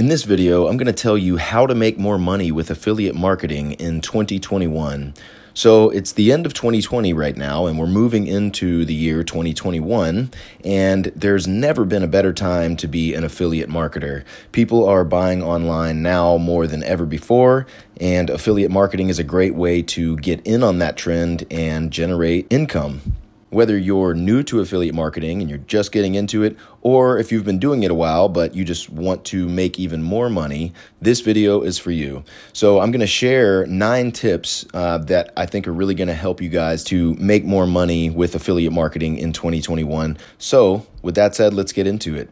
In this video, I'm going to tell you how to make more money with affiliate marketing in 2021. So it's the end of 2020 right now, and we're moving into the year 2021. And there's never been a better time to be an affiliate marketer. People are buying online now more than ever before, and affiliate marketing is a great way to get in on that trend and generate income. Whether you're new to affiliate marketing and you're just getting into it, or if you've been doing it a while but you just want to make even more money, this video is for you. So, I'm gonna share nine tips uh, that I think are really gonna help you guys to make more money with affiliate marketing in 2021. So, with that said, let's get into it.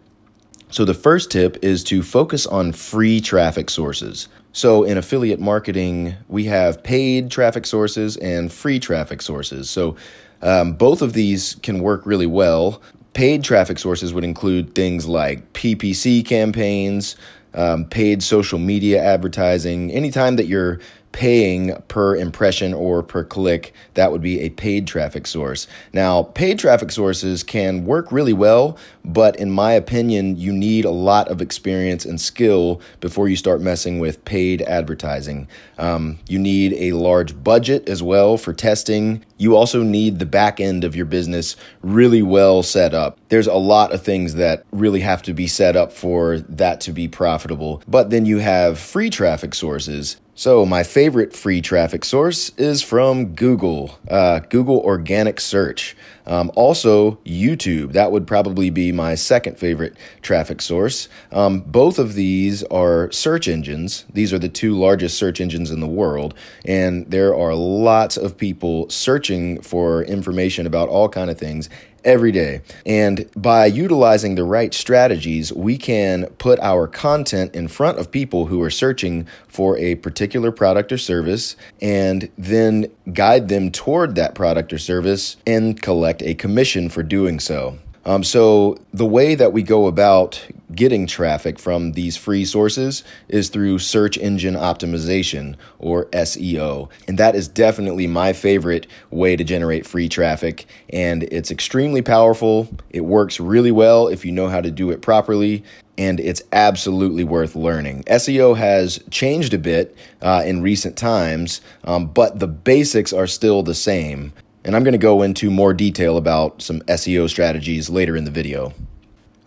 So, the first tip is to focus on free traffic sources. So, in affiliate marketing, we have paid traffic sources and free traffic sources. So, um, both of these can work really well. Paid traffic sources would include things like PPC campaigns, um, paid social media advertising, anytime that you're paying per impression or per click. That would be a paid traffic source. Now, paid traffic sources can work really well, but in my opinion, you need a lot of experience and skill before you start messing with paid advertising. Um, you need a large budget as well for testing. You also need the back end of your business really well set up. There's a lot of things that really have to be set up for that to be profitable. But then you have free traffic sources so, my favorite free traffic source is from Google, uh, Google Organic Search. Um, also, YouTube. That would probably be my second favorite traffic source. Um, both of these are search engines. These are the two largest search engines in the world, and there are lots of people searching for information about all kind of things, every day. And by utilizing the right strategies, we can put our content in front of people who are searching for a particular product or service and then guide them toward that product or service and collect a commission for doing so. Um, so, the way that we go about getting traffic from these free sources is through search engine optimization or SEO. And that is definitely my favorite way to generate free traffic. And it's extremely powerful. It works really well if you know how to do it properly. And it's absolutely worth learning. SEO has changed a bit uh, in recent times, um, but the basics are still the same. And I'm gonna go into more detail about some SEO strategies later in the video.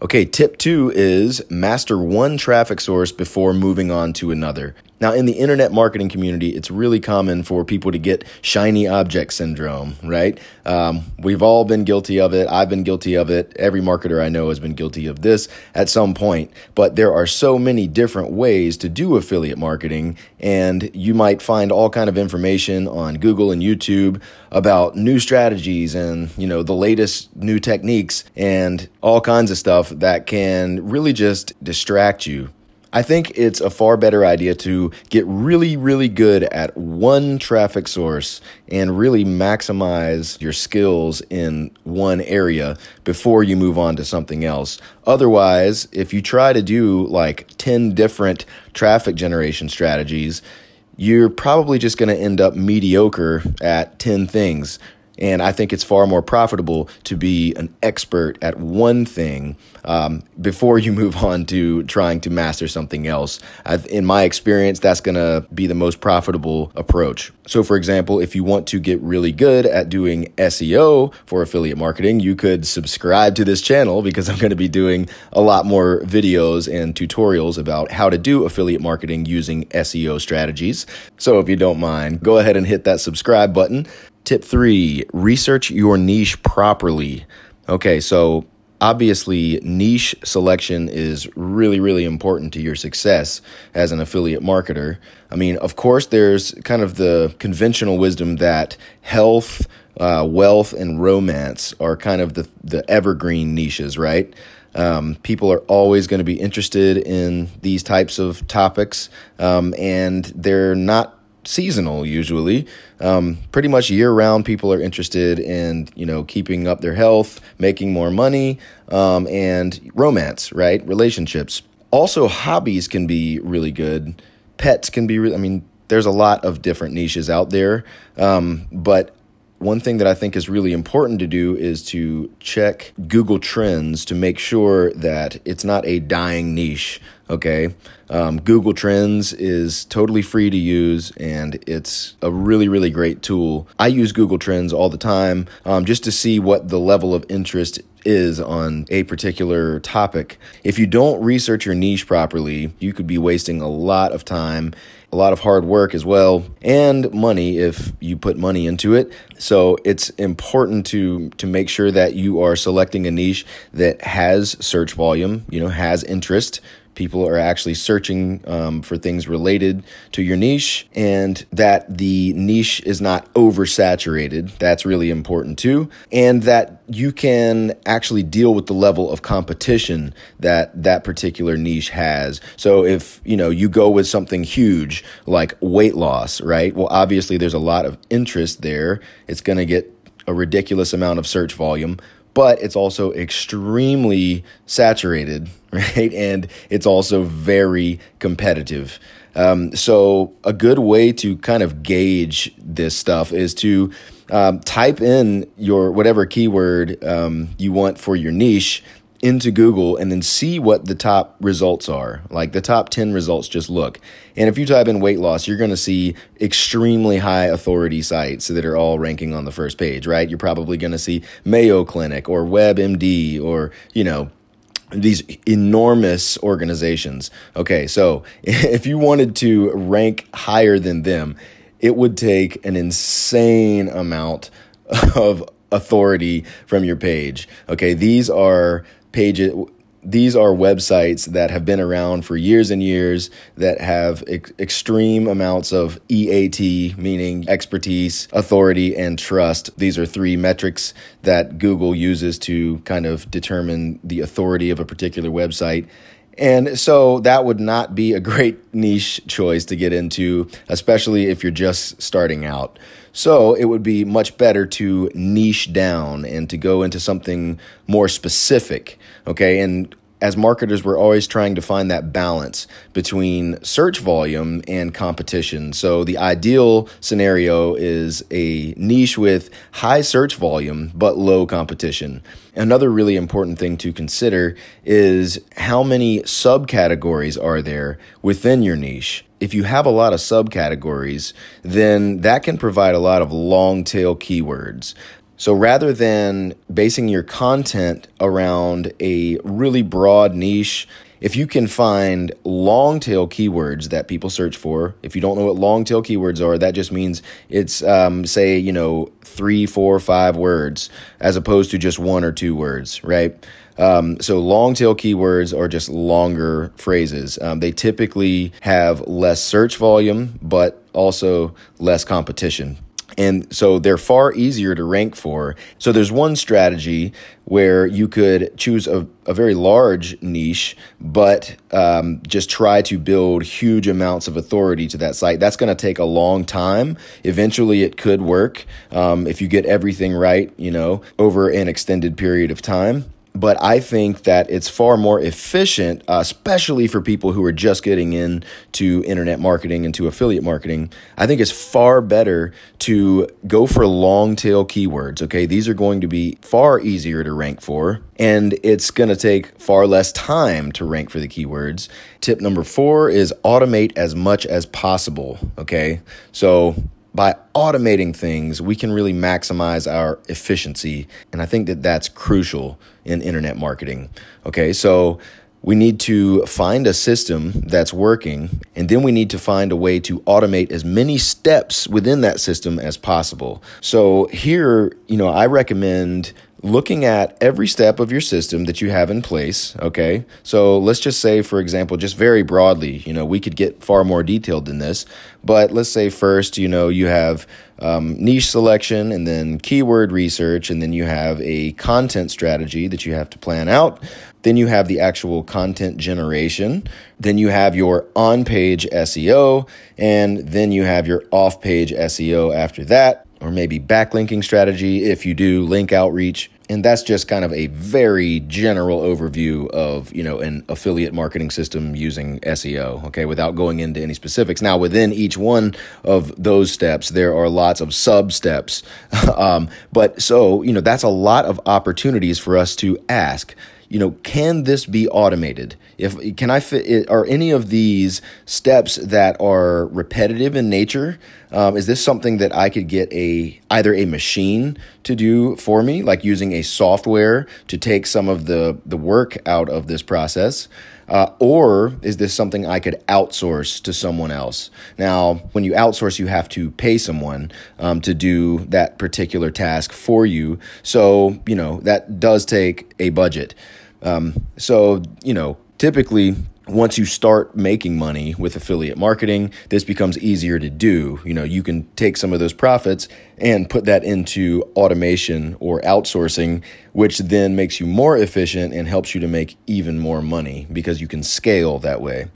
Okay, tip two is master one traffic source before moving on to another. Now, in the internet marketing community, it's really common for people to get shiny object syndrome, right? Um, we've all been guilty of it. I've been guilty of it. Every marketer I know has been guilty of this at some point. But there are so many different ways to do affiliate marketing, and you might find all kind of information on Google and YouTube about new strategies and you know the latest new techniques and all kinds of stuff that can really just distract you I think it's a far better idea to get really, really good at one traffic source and really maximize your skills in one area before you move on to something else. Otherwise, if you try to do like 10 different traffic generation strategies, you're probably just going to end up mediocre at 10 things and I think it's far more profitable to be an expert at one thing um, before you move on to trying to master something else. I've, in my experience, that's going to be the most profitable approach. So, for example, if you want to get really good at doing SEO for affiliate marketing, you could subscribe to this channel because I'm going to be doing a lot more videos and tutorials about how to do affiliate marketing using SEO strategies. So, if you don't mind, go ahead and hit that subscribe button. Tip three research your niche properly. Okay, so obviously, niche selection is really, really important to your success as an affiliate marketer. I mean, of course, there's kind of the conventional wisdom that health, uh, wealth, and romance are kind of the, the evergreen niches, right? Um, people are always going to be interested in these types of topics, um, and they're not seasonal usually. Um, pretty much year round, people are interested in you know keeping up their health, making more money, um, and romance, right? Relationships. Also, hobbies can be really good. Pets can be. Re- I mean, there's a lot of different niches out there, um, but one thing that I think is really important to do is to check Google Trends to make sure that it's not a dying niche. Okay. Um, Google Trends is totally free to use and it's a really, really great tool. I use Google Trends all the time um, just to see what the level of interest is on a particular topic. If you don't research your niche properly, you could be wasting a lot of time, a lot of hard work as well, and money if you put money into it. So it's important to to make sure that you are selecting a niche that has search volume, you know, has interest people are actually searching um, for things related to your niche and that the niche is not oversaturated. That's really important too. And that you can actually deal with the level of competition that that particular niche has. So if, you know, you go with something huge like weight loss, right? Well, obviously there's a lot of interest there. It's going to get a ridiculous amount of search volume but it's also extremely saturated, right? And it's also very competitive. Um, so, a good way to kind of gauge this stuff is to um, type in your whatever keyword um, you want for your niche into Google and then see what the top results are. Like the top 10 results, just look. And if you type in weight loss, you're going to see extremely high authority sites that are all ranking on the first page, right? You're probably going to see Mayo Clinic or WebMD or, you know, these enormous organizations. Okay, so if you wanted to rank higher than them, it would take an insane amount of authority from your page. Okay, these are pages these are websites that have been around for years and years that have ex- extreme amounts of EAT, meaning expertise, authority, and trust. These are three metrics that Google uses to kind of determine the authority of a particular website. And so that would not be a great niche choice to get into, especially if you're just starting out. So it would be much better to niche down and to go into something more specific, okay? And as marketers, we're always trying to find that balance between search volume and competition. So, the ideal scenario is a niche with high search volume but low competition. Another really important thing to consider is how many subcategories are there within your niche. If you have a lot of subcategories, then that can provide a lot of long tail keywords. So rather than basing your content around a really broad niche, if you can find long tail keywords that people search for, if you don't know what long tail keywords are, that just means it's, um, say, you know, three, four, five words as opposed to just one or two words, right? Um, so long tail keywords are just longer phrases. Um, they typically have less search volume, but also less competition. And so they're far easier to rank for. So there's one strategy where you could choose a, a very large niche, but um, just try to build huge amounts of authority to that site. That's going to take a long time. Eventually, it could work um, if you get everything right, you know, over an extended period of time but I think that it's far more efficient, uh, especially for people who are just getting into internet marketing and to affiliate marketing. I think it's far better to go for long tail keywords. Okay, these are going to be far easier to rank for, and it's going to take far less time to rank for the keywords. Tip number four is automate as much as possible. Okay, so by automating things, we can really maximize our efficiency. And I think that that's crucial in internet marketing. Okay, so we need to find a system that's working, and then we need to find a way to automate as many steps within that system as possible. So, here, you know, I recommend looking at every step of your system that you have in place, okay? So let's just say, for example, just very broadly, you know, we could get far more detailed than this, but let's say first, you know, you have um, niche selection and then keyword research, and then you have a content strategy that you have to plan out. Then you have the actual content generation. Then you have your on page SEO, and then you have your off page SEO after that or maybe backlinking strategy if you do link outreach and that's just kind of a very general overview of you know an affiliate marketing system using SEO okay without going into any specifics now within each one of those steps there are lots of sub steps um, but so you know that's a lot of opportunities for us to ask you know, can this be automated? If can I fit? Are any of these steps that are repetitive in nature? Um, is this something that I could get a either a machine to do for me, like using a software to take some of the the work out of this process? Uh, or is this something I could outsource to someone else? Now, when you outsource, you have to pay someone um, to do that particular task for you. So, you know, that does take a budget. Um, so, you know, typically once you start making money with affiliate marketing, this becomes easier to do. You know, you can take some of those profits and put that into automation or outsourcing, which then makes you more efficient and helps you to make even more money because you can scale that way.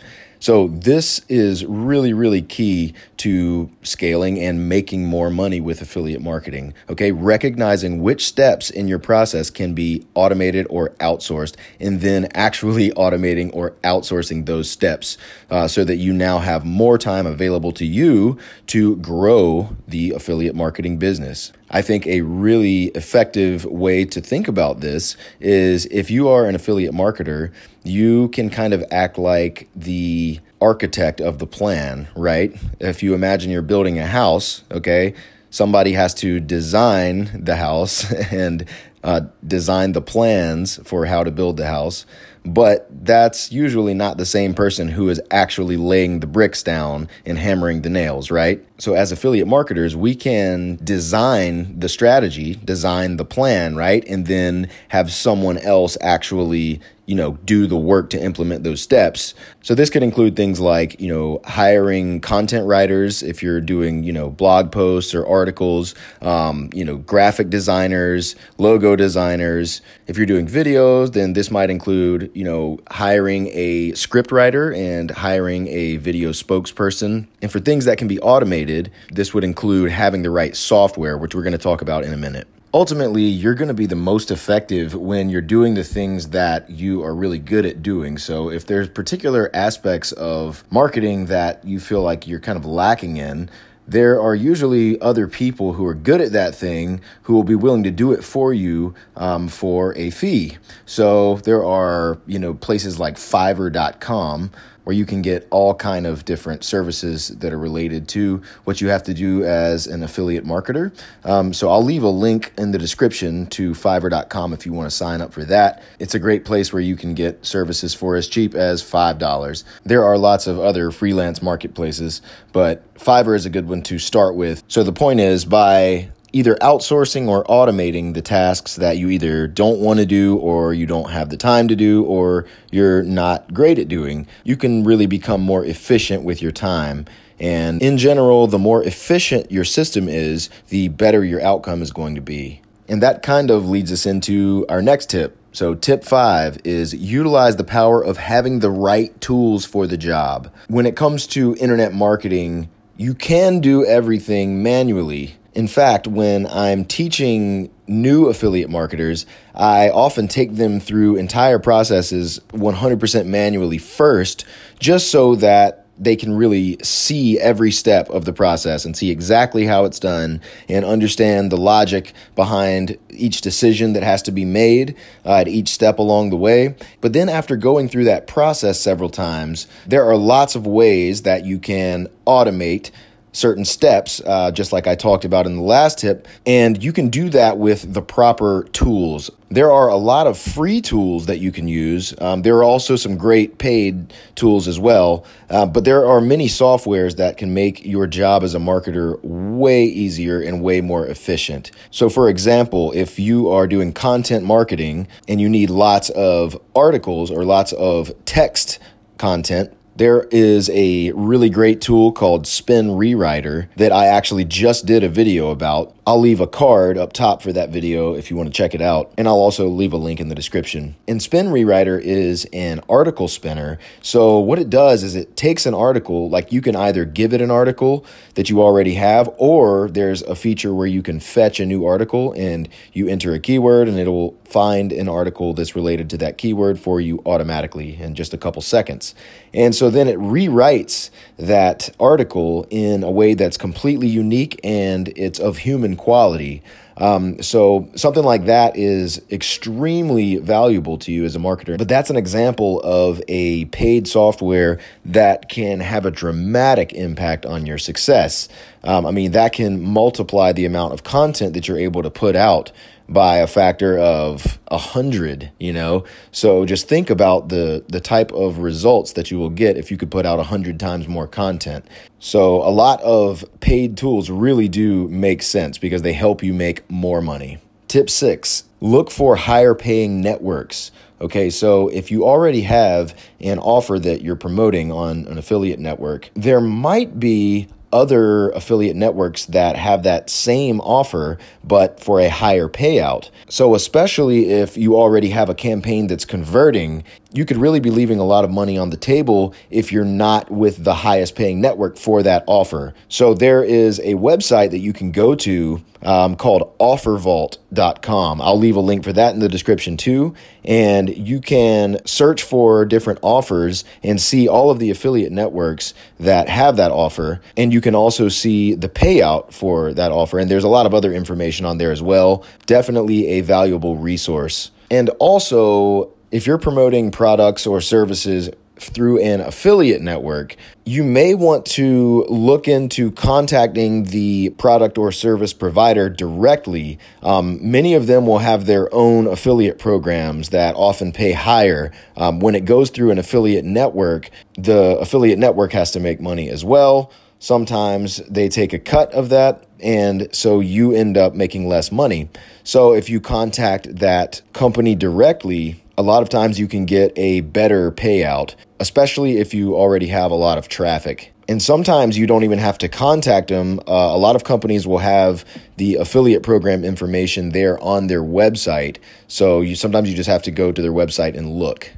So this is really, really key to scaling and making more money with affiliate marketing. Okay. Recognizing which steps in your process can be automated or outsourced, and then actually automating or outsourcing those steps uh, so that you now have more time available to you to grow the affiliate marketing business. I think a really effective way to think about this is if you are an affiliate marketer, you can kind of act like the architect of the plan, right? If you imagine you're building a house, okay, somebody has to design the house and uh, design the plans for how to build the house, but that's usually not the same person who is actually laying the bricks down and hammering the nails, right? So, as affiliate marketers, we can design the strategy, design the plan, right? And then have someone else actually you know, do the work to implement those steps. So this could include things like, you know, hiring content writers if you're doing, you know, blog posts or articles, um, you know, graphic designers, logo designers. If you're doing videos, then this might include, you know, hiring a script writer and hiring a video spokesperson. And for things that can be automated, this would include having the right software, which we're going to talk about in a minute ultimately you're going to be the most effective when you're doing the things that you are really good at doing so if there's particular aspects of marketing that you feel like you're kind of lacking in there are usually other people who are good at that thing who will be willing to do it for you um, for a fee. So there are, you know, places like Fiverr.com where you can get all kind of different services that are related to what you have to do as an affiliate marketer. Um, so I'll leave a link in the description to Fiverr.com if you want to sign up for that. It's a great place where you can get services for as cheap as $5. There are lots of other freelance marketplaces, but Fiverr is a good one to start with. So the point is by either outsourcing or automating the tasks that you either don't want to do or you don't have the time to do or you're not great at doing, you can really become more efficient with your time. And in general, the more efficient your system is, the better your outcome is going to be. And that kind of leads us into our next tip. So, tip five is utilize the power of having the right tools for the job. When it comes to internet marketing, you can do everything manually, in fact, when I'm teaching new affiliate marketers, I often take them through entire processes 100% manually first, just so that they can really see every step of the process and see exactly how it's done and understand the logic behind each decision that has to be made uh, at each step along the way. But then, after going through that process several times, there are lots of ways that you can automate certain steps, uh, just like I talked about in the last tip. And you can do that with the proper tools. There are a lot of free tools that you can use. Um, there are also some great paid tools as well, uh, but there are many softwares that can make your job as a marketer way easier and way more efficient. So, for example, if you are doing content marketing and you need lots of articles or lots of text content, there is a really great tool called Spin Rewriter that I actually just did a video about. I'll leave a card up top for that video if you want to check it out, and I'll also leave a link in the description. And Spin Rewriter is an article spinner. So what it does is it takes an article, like you can either give it an article that you already have, or there's a feature where you can fetch a new article and you enter a keyword and it'll find an article that's related to that keyword for you automatically in just a couple seconds. And so so then it rewrites that article in a way that's completely unique and it's of human quality. Um, so something like that is extremely valuable to you as a marketer. But that's an example of a paid software that can have a dramatic impact on your success. Um, I mean, that can multiply the amount of content that you're able to put out by a factor of a hundred, you know? So just think about the the type of results that you will get if you could put out a hundred times more content. So a lot of paid tools really do make sense because they help you make more money. Tip six, look for higher paying networks. Okay, so if you already have an offer that you're promoting on an affiliate network, there might be other affiliate networks that have that same offer, but for a higher payout. So, especially if you already have a campaign that's converting, you could really be leaving a lot of money on the table if you're not with the highest paying network for that offer. So there is a website that you can go to um, called offervault.com. I'll leave a link for that in the description too. And you can search for different offers and see all of the affiliate networks that have that offer. And you can also see the payout for that offer. And there's a lot of other information on there as well. Definitely a valuable resource. And also, if you're promoting products or services through an affiliate network, you may want to look into contacting the product or service provider directly. Um, many of them will have their own affiliate programs that often pay higher. Um, when it goes through an affiliate network, the affiliate network has to make money as well. Sometimes they take a cut of that, and so you end up making less money. So if you contact that company directly, a lot of times you can get a better payout, especially if you already have a lot of traffic. And sometimes you don't even have to contact them. Uh, a lot of companies will have the affiliate program information there on their website. So you sometimes you just have to go to their website and look.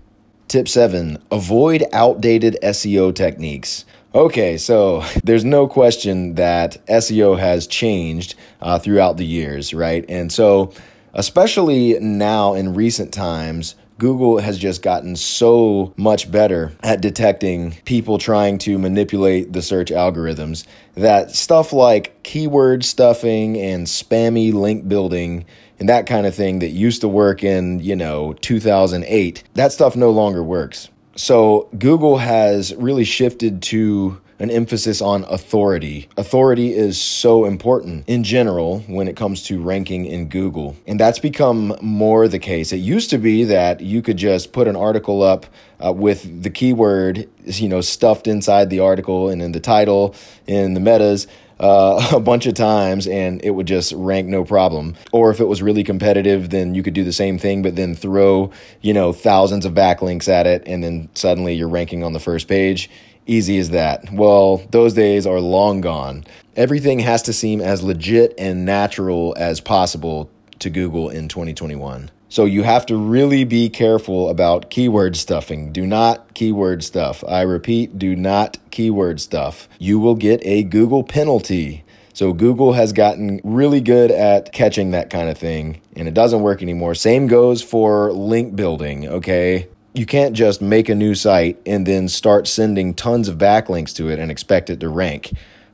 Tip seven, avoid outdated SEO techniques. Okay, so there's no question that SEO has changed uh, throughout the years, right? And so, especially now in recent times, Google has just gotten so much better at detecting people trying to manipulate the search algorithms that stuff like keyword stuffing and spammy link building and that kind of thing that used to work in, you know, 2008, that stuff no longer works. So Google has really shifted to an emphasis on authority. Authority is so important in general when it comes to ranking in Google. And that's become more the case. It used to be that you could just put an article up uh, with the keyword, you know, stuffed inside the article and in the title, in the metas. Uh, a bunch of times and it would just rank no problem. Or if it was really competitive, then you could do the same thing, but then throw, you know, thousands of backlinks at it and then suddenly you're ranking on the first page Easy as that. Well, those days are long gone. Everything has to seem as legit and natural as possible to Google in 2021. So you have to really be careful about keyword stuffing. Do not keyword stuff. I repeat, do not keyword stuff. You will get a Google penalty. So Google has gotten really good at catching that kind of thing and it doesn't work anymore. Same goes for link building, okay? you can't just make a new site and then start sending tons of backlinks to it and expect it to rank.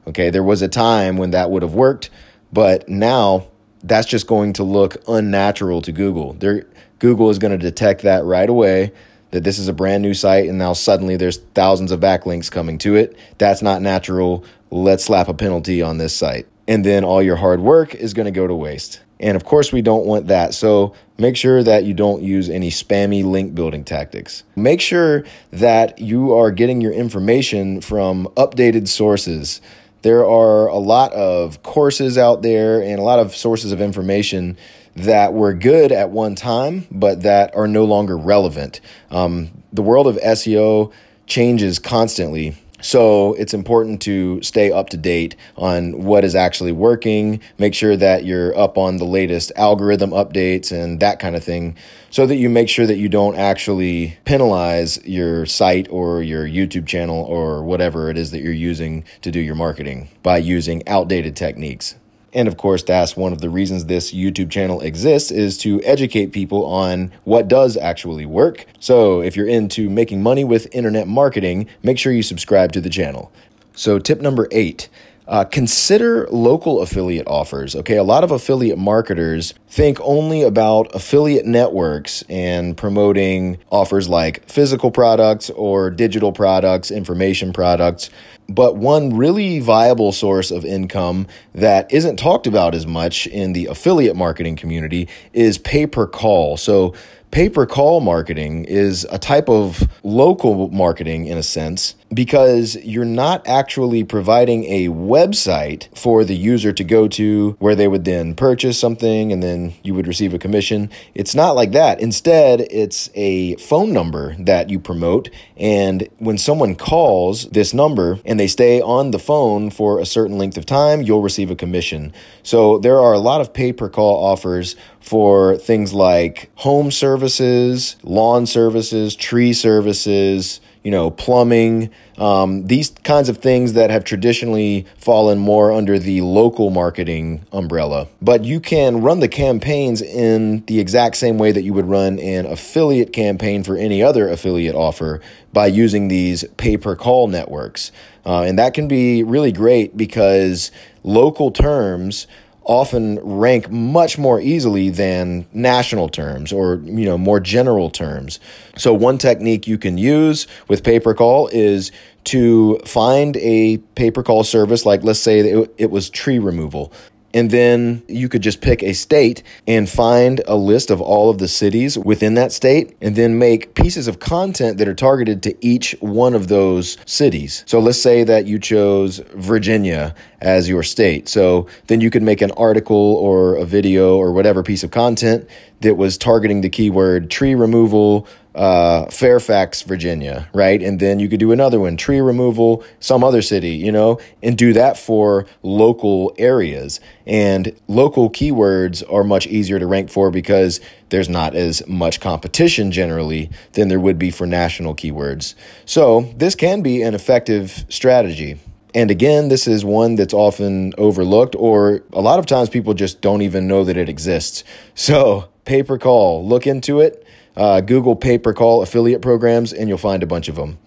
Okay, there was a time when that would have worked, but now that's just going to look unnatural to Google. They're, Google is going to detect that right away that this is a brand new site and now suddenly there's thousands of backlinks coming to it. That's not natural. Let's slap a penalty on this site and then all your hard work is going to go to waste. And of course, we don't want that. So make sure that you don't use any spammy link building tactics. Make sure that you are getting your information from updated sources. There are a lot of courses out there and a lot of sources of information that were good at one time, but that are no longer relevant. Um, the world of SEO changes constantly so it's important to stay up to date on what is actually working, make sure that you're up on the latest algorithm updates and that kind of thing, so that you make sure that you don't actually penalize your site or your YouTube channel or whatever it is that you're using to do your marketing by using outdated techniques. And of course, that's one of the reasons this YouTube channel exists is to educate people on what does actually work. So if you're into making money with internet marketing, make sure you subscribe to the channel. So tip number eight, uh, consider local affiliate offers. Okay, a lot of affiliate marketers think only about affiliate networks and promoting offers like physical products or digital products, information products. But one really viable source of income that isn't talked about as much in the affiliate marketing community is pay per call. So, pay per call marketing is a type of local marketing in a sense because you're not actually providing a website for the user to go to where they would then purchase something and then you would receive a commission. It's not like that. Instead, it's a phone number that you promote. And when someone calls this number and they stay on the phone for a certain length of time, you'll receive a commission. So there are a lot of pay per call offers for things like home services, lawn services, tree services, you know, plumbing, um, these kinds of things that have traditionally fallen more under the local marketing umbrella. But you can run the campaigns in the exact same way that you would run an affiliate campaign for any other affiliate offer by using these pay per call networks. Uh, and that can be really great because local terms often rank much more easily than national terms or you know more general terms. So one technique you can use with paper call is to find a paper call service like let's say it, it was tree removal and then you could just pick a state and find a list of all of the cities within that state and then make pieces of content that are targeted to each one of those cities. So let's say that you chose Virginia as your state. So then you could make an article or a video or whatever piece of content that was targeting the keyword tree removal, uh, Fairfax, Virginia, right? And then you could do another one, tree removal, some other city, you know, and do that for local areas. And local keywords are much easier to rank for because there's not as much competition generally than there would be for national keywords. So this can be an effective strategy. And again, this is one that's often overlooked, or a lot of times people just don't even know that it exists. So, pay per call, look into it. Uh, Google pay per call affiliate programs, and you'll find a bunch of them.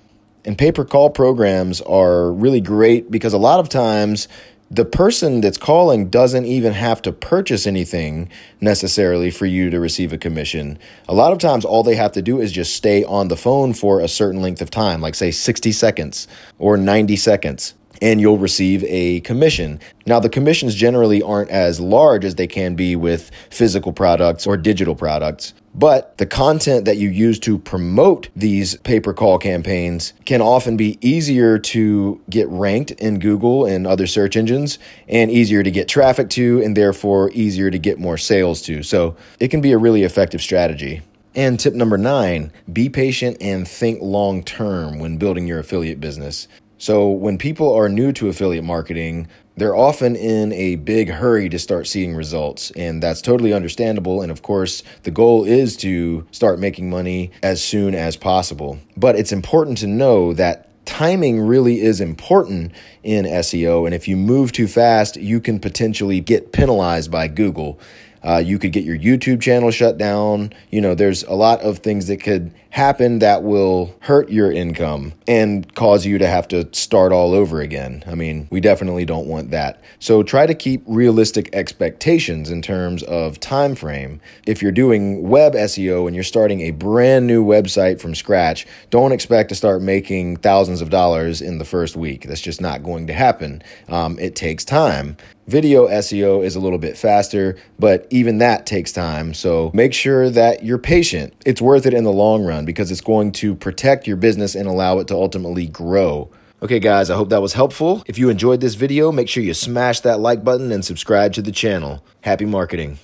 And pay per call programs are really great because a lot of times the person that's calling doesn't even have to purchase anything necessarily for you to receive a commission. A lot of times, all they have to do is just stay on the phone for a certain length of time, like say 60 seconds or 90 seconds and you'll receive a commission. Now, the commissions generally aren't as large as they can be with physical products or digital products, but the content that you use to promote these pay per call campaigns can often be easier to get ranked in Google and other search engines and easier to get traffic to, and therefore easier to get more sales to. So it can be a really effective strategy. And tip number nine, be patient and think long term when building your affiliate business. So, when people are new to affiliate marketing, they're often in a big hurry to start seeing results, and that's totally understandable. And of course, the goal is to start making money as soon as possible. But it's important to know that timing really is important in SEO. And if you move too fast, you can potentially get penalized by Google. Uh, you could get your YouTube channel shut down. You know, there's a lot of things that could happen that will hurt your income and cause you to have to start all over again. I mean, we definitely don't want that. So try to keep realistic expectations in terms of time frame. If you're doing web SEO and you're starting a brand new website from scratch, don't expect to start making thousands of dollars in the first week. That's just not going to happen. Um, it takes time. Video SEO is a little bit faster, but even that takes time. So make sure that you're patient. It's worth it in the long run because it's going to protect your business and allow it to ultimately grow. Okay guys, I hope that was helpful. If you enjoyed this video, make sure you smash that like button and subscribe to the channel. Happy marketing.